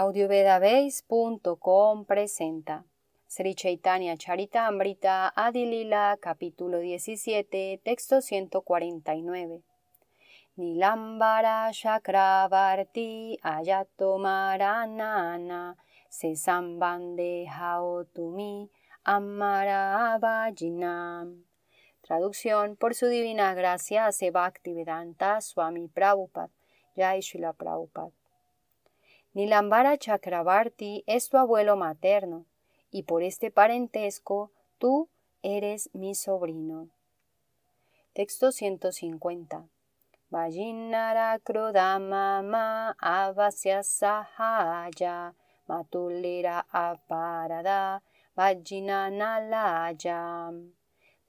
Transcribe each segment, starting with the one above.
audiovedabase.com presenta Sri Chaitanya Charitamrita Adilila capítulo 17 texto 149 Nilambara Chakravarti Ayatomaranana Sesambande Haotumi JINAM Traducción por su divina gracia hace Vedanta Swami Prabhupada Yai Shila Prabhupada Nilambara Chakrabarti es tu abuelo materno, y por este parentesco tú eres mi sobrino. Texto 150. Vajinara Krudamama Avasya Sahaya Matulira Aparada Vajinanalayam.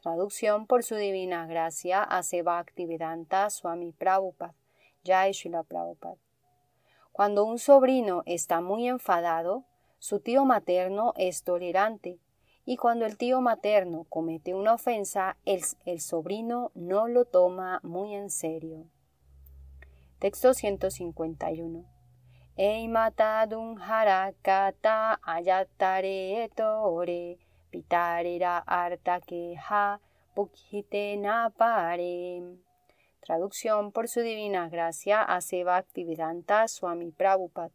Traducción por su divina gracia hace Bhaktivedanta Swami Prabhupada, Jai Shila Prabhupada. Cuando un sobrino está muy enfadado, su tío materno es tolerante, y cuando el tío materno comete una ofensa, el, sobrino no lo toma muy en serio. Texto 151. Eimata dun harakata ayatare tore pitarera arta queja na pare. Traducción por su divina gracia a Actividanta Swami Prabhupada,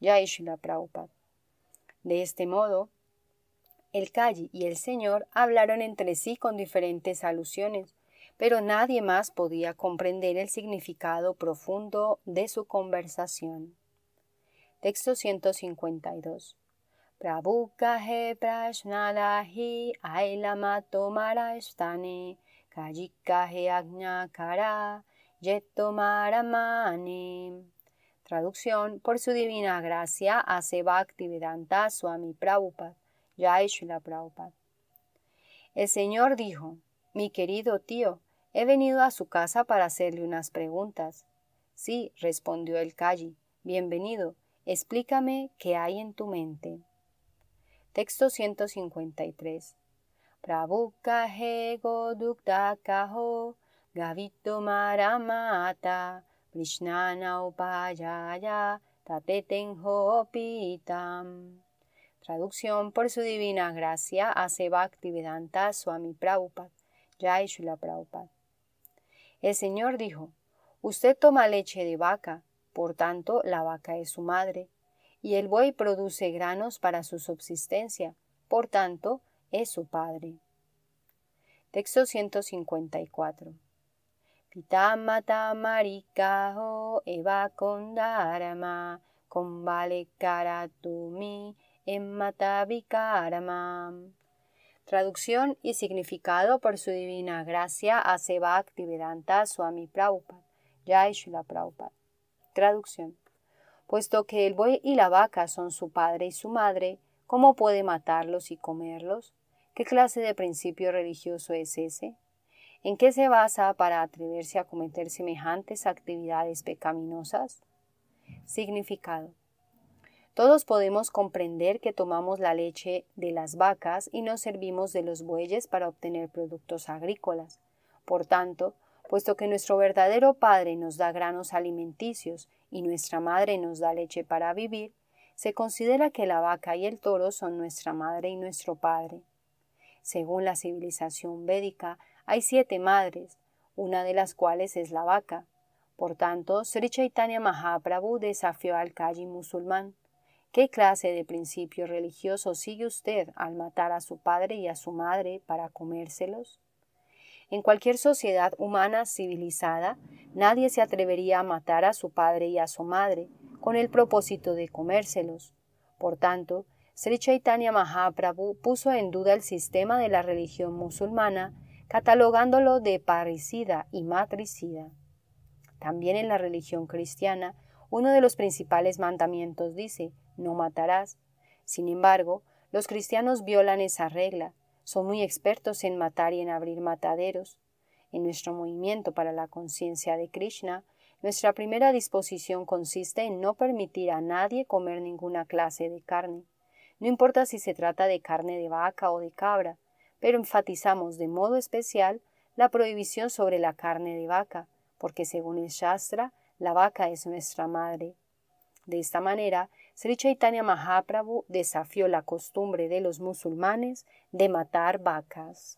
Yaishila Prabhupada. De este modo, el Kali y el Señor hablaron entre sí con diferentes alusiones, pero nadie más podía comprender el significado profundo de su conversación. Texto 152. Prabhu kahe prashnadahi Kajikahe Agnakara Yetomaramane. Traducción: Por su divina gracia hace mi Swami ya es la praupad El Señor dijo: Mi querido tío, he venido a su casa para hacerle unas preguntas. Sí, respondió el Kaji. Bienvenido, explícame qué hay en tu mente. Texto 153. Prabhukahe Godukta Kaho Gavito Maramata Krishnana Upayaya Tatetenho hopitam. Traducción por su divina gracia hace Bhaktivedanta Swami Prabhupada Jai Shula Prabhupada El Señor dijo Usted toma leche de vaca, por tanto la vaca es su madre, y el buey produce granos para su subsistencia, por tanto es su padre. Texto 154. Pitamata marikaho eva kondarama kombale karatumi emmatavikarama. Traducción y significado por su divina gracia a mi Swami Ya es la Prabhupada. Traducción. Puesto que el buey y la vaca son su padre y su madre, ¿Cómo puede matarlos y comerlos? ¿Qué clase de principio religioso es ese? ¿En qué se basa para atreverse a cometer semejantes actividades pecaminosas? Significado. Todos podemos comprender que tomamos la leche de las vacas y nos servimos de los bueyes para obtener productos agrícolas. Por tanto, puesto que nuestro verdadero Padre nos da granos alimenticios y nuestra Madre nos da leche para vivir, se considera que la vaca y el toro son nuestra madre y nuestro padre. Según la civilización védica, hay siete madres, una de las cuales es la vaca. Por tanto, Sri Chaitanya Mahaprabhu desafió al Kali musulmán. ¿Qué clase de principio religioso sigue usted al matar a su padre y a su madre para comérselos? En cualquier sociedad humana civilizada, nadie se atrevería a matar a su padre y a su madre, con el propósito de comérselos. Por tanto, Sri Chaitanya Mahaprabhu puso en duda el sistema de la religión musulmana, catalogándolo de parricida y matricida. También en la religión cristiana, uno de los principales mandamientos dice, no matarás. Sin embargo, los cristianos violan esa regla, son muy expertos en matar y en abrir mataderos. En nuestro movimiento para la conciencia de Krishna, nuestra primera disposición consiste en no permitir a nadie comer ninguna clase de carne, no importa si se trata de carne de vaca o de cabra, pero enfatizamos de modo especial la prohibición sobre la carne de vaca, porque según el Shastra, la vaca es nuestra madre. De esta manera, Sri Chaitanya Mahaprabhu desafió la costumbre de los musulmanes de matar vacas.